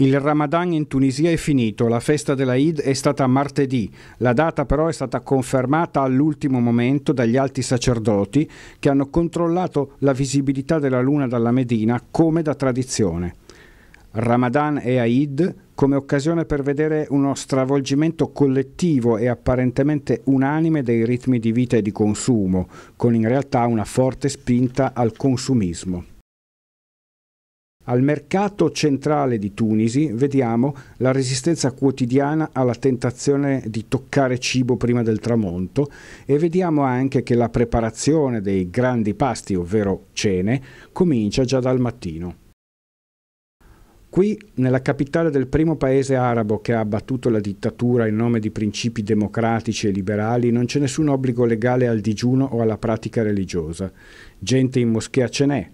Il Ramadan in Tunisia è finito, la festa della Eid è stata martedì, la data però è stata confermata all'ultimo momento dagli alti sacerdoti che hanno controllato la visibilità della luna dalla Medina come da tradizione. Ramadan e Eid come occasione per vedere uno stravolgimento collettivo e apparentemente unanime dei ritmi di vita e di consumo, con in realtà una forte spinta al consumismo. Al mercato centrale di Tunisi vediamo la resistenza quotidiana alla tentazione di toccare cibo prima del tramonto e vediamo anche che la preparazione dei grandi pasti, ovvero cene, comincia già dal mattino. Qui, nella capitale del primo paese arabo che ha abbattuto la dittatura in nome di principi democratici e liberali, non c'è nessun obbligo legale al digiuno o alla pratica religiosa. Gente in moschea ce n'è,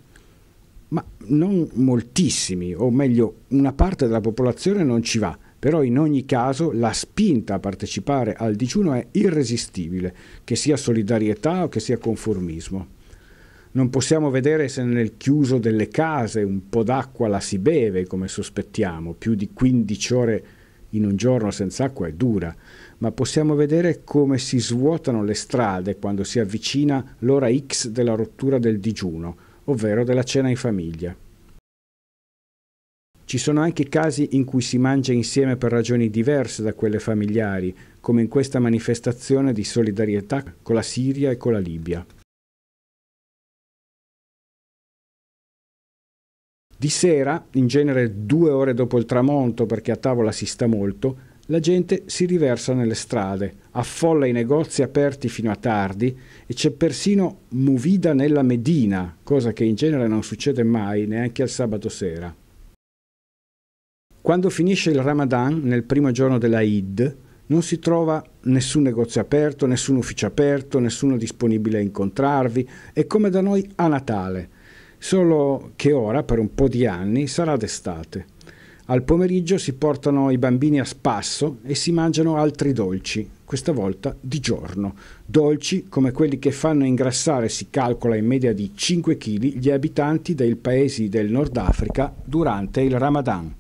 ma non moltissimi, o meglio una parte della popolazione non ci va, però in ogni caso la spinta a partecipare al digiuno è irresistibile, che sia solidarietà o che sia conformismo. Non possiamo vedere se nel chiuso delle case un po' d'acqua la si beve, come sospettiamo, più di 15 ore in un giorno senza acqua è dura, ma possiamo vedere come si svuotano le strade quando si avvicina l'ora X della rottura del digiuno ovvero della cena in famiglia. Ci sono anche casi in cui si mangia insieme per ragioni diverse da quelle familiari, come in questa manifestazione di solidarietà con la Siria e con la Libia. Di sera, in genere due ore dopo il tramonto perché a tavola si sta molto, la gente si riversa nelle strade, affolla i negozi aperti fino a tardi e c'è persino movida nella Medina, cosa che in genere non succede mai neanche al sabato sera. Quando finisce il Ramadan, nel primo giorno della Eid, non si trova nessun negozio aperto, nessun ufficio aperto, nessuno disponibile a incontrarvi, è come da noi a Natale, solo che ora, per un po' di anni, sarà d'estate. Al pomeriggio si portano i bambini a spasso e si mangiano altri dolci, questa volta di giorno. Dolci come quelli che fanno ingrassare, si calcola in media di 5 kg, gli abitanti dei paesi del Nord Africa durante il Ramadan.